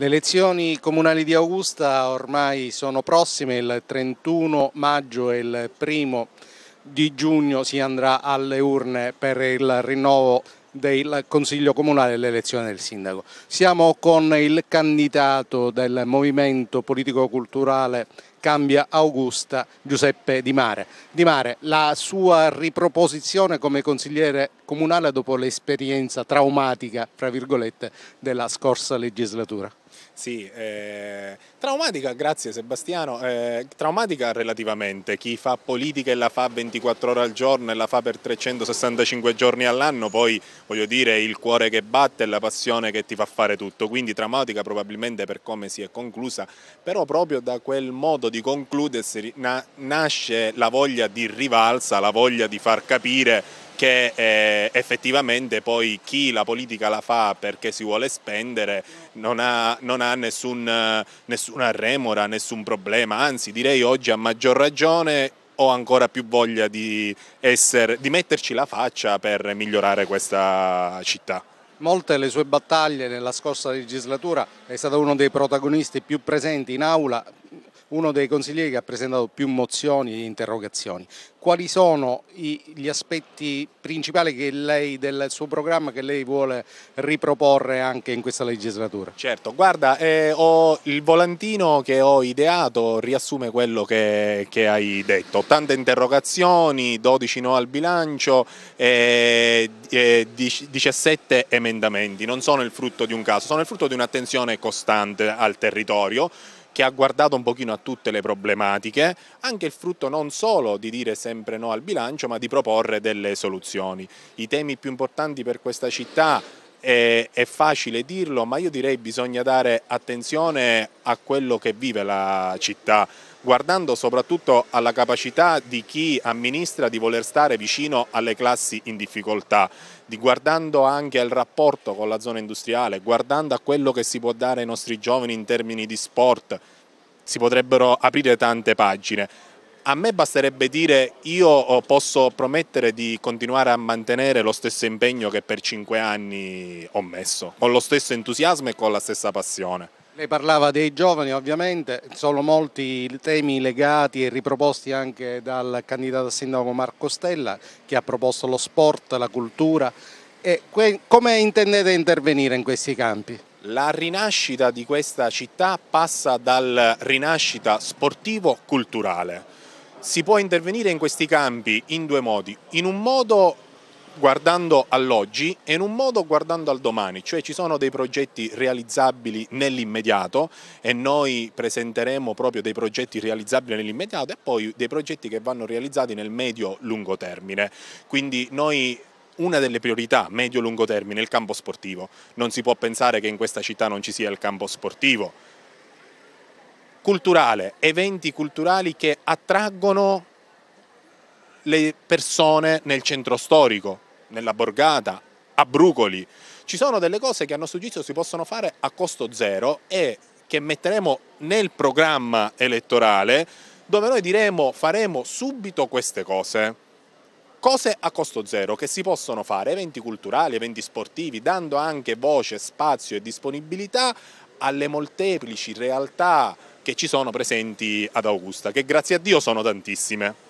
Le elezioni comunali di Augusta ormai sono prossime, il 31 maggio e il 1 di giugno si andrà alle urne per il rinnovo del Consiglio Comunale e l'elezione del Sindaco. Siamo con il candidato del Movimento Politico Culturale Cambia Augusta, Giuseppe Di Mare. Di Mare, la sua riproposizione come consigliere comunale dopo l'esperienza traumatica, fra virgolette, della scorsa legislatura? Sì, eh, traumatica, grazie Sebastiano, eh, traumatica relativamente, chi fa politica e la fa 24 ore al giorno e la fa per 365 giorni all'anno, poi voglio dire il cuore che batte e la passione che ti fa fare tutto, quindi traumatica probabilmente per come si è conclusa, però proprio da quel modo di concludersi na nasce la voglia di rivalsa, la voglia di far capire che eh, effettivamente poi chi la politica la fa perché si vuole spendere non ha, non ha nessun, nessuna remora, nessun problema, anzi direi oggi a maggior ragione ho ancora più voglia di, essere, di metterci la faccia per migliorare questa città molte le sue battaglie nella scorsa legislatura, è stato uno dei protagonisti più presenti in aula, uno dei consiglieri che ha presentato più mozioni e interrogazioni. Quali sono gli aspetti principali lei, del suo programma che lei vuole riproporre anche in questa legislatura? Certo, guarda, eh, il volantino che ho ideato riassume quello che, che hai detto, tante interrogazioni, 12 no al bilancio, eh, eh, 17 emendamenti, non sono il frutto di un caso, sono il frutto di un'attenzione costante al territorio che ha guardato un pochino a tutte le problematiche, anche il frutto non solo di dire sempre no al bilancio, ma di proporre delle soluzioni. I temi più importanti per questa città è, facile dirlo, ma io direi bisogna dare attenzione a quello che vive la città guardando soprattutto alla capacità di chi amministra di voler stare vicino alle classi in difficoltà, di guardando anche al rapporto con la zona industriale, guardando a quello che si può dare ai nostri giovani in termini di sport, si potrebbero aprire tante pagine. A me basterebbe dire io oh, posso promettere di continuare a mantenere lo stesso impegno che per cinque anni ho messo, con lo stesso entusiasmo e con la stessa passione. Lei parlava dei giovani ovviamente, sono molti i temi legati e riproposti anche dal candidato a sindaco Marco Stella che ha proposto lo sport, la cultura. E come intendete intervenire in questi campi? La rinascita di questa città passa dal rinascita sportivo-culturale. Si può intervenire in questi campi in due modi. In un modo guardando all'oggi e in un modo guardando al domani, cioè ci sono dei progetti realizzabili nell'immediato e noi presenteremo proprio dei progetti realizzabili nell'immediato e poi dei progetti che vanno realizzati nel medio-lungo termine. Quindi noi una delle priorità medio-lungo termine è il campo sportivo. Non si può pensare che in questa città non ci sia il campo sportivo. Culturale, eventi culturali che attraggono le persone nel centro storico, nella borgata, a Brucoli. Ci sono delle cose che a nostro giudizio si possono fare a costo zero e che metteremo nel programma elettorale dove noi diremo faremo subito queste cose. Cose a costo zero che si possono fare, eventi culturali, eventi sportivi, dando anche voce, spazio e disponibilità alle molteplici realtà che ci sono presenti ad Augusta, che grazie a Dio sono tantissime.